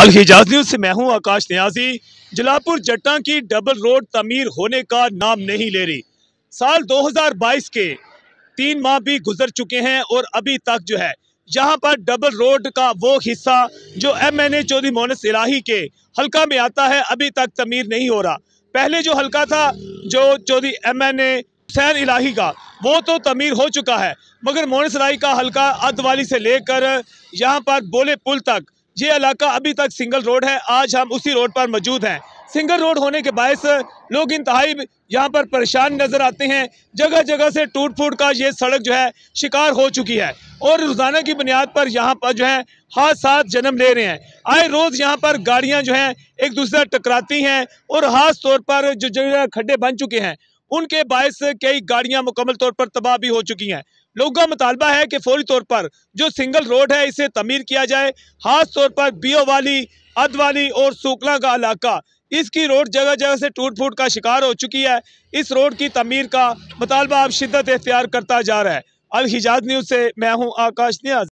अलहिजाज news से मैं हूं आकाश न्याजी जलापुर जट्टा की डबल रोड तमीर होने का नाम नहीं ले रही साल 2022 के तीन माह भी गुजर चुके हैं और अभी तक जो है यहाँ पर डबल रोड का वो हिस्सा जो M N A Chaudhary Moonis Elahi के हल्का में आता है अभी तक तमीर नहीं हो रहा पहले जो हल्का था जो Chaudhary M N A Elahi का वो तो तमीर हो चुका है मगर मोनस इलाही का हल्का अधवाली से लेकर यहाँ पर बोले पुल तक ये इलाका अभी तक सिंगल रोड है आज हम उसी रोड पर मौजूद हैं सिंगल रोड होने के बायस लोग इंतहाई यहाँ पर परेशान नज़र आते हैं जगह जगह से टूट फूट का ये सड़क जो है शिकार हो चुकी है और रोज़ाना की बुनियाद पर यहाँ पर जो है हादसा जन्म ले रहे हैं आए रोज़ यहाँ पर गाड़ियाँ जो हैं एक दूसरे टकराती हैं और ख़ास तौर पर जो जगह खड्डे बन चुके हैं उनके बायस कई गाड़ियां मुकम्मल तौर पर तबाह भी हो चुकी हैं लोगों का मुतालबा है कि फौरी तौर पर जो सिंगल रोड है इसे तमीर किया जाए खास तौर पर बीओ वाली अद वाली और सूखला का इलाका इसकी रोड जगह जगह से टूट फूट का शिकार हो चुकी है इस रोड की तमीर का मुतालबा अब शिद्दत इख्तियार करता जा रहा है अलहिजाज न्यूज़ से मैं हूँ आकाश न्याज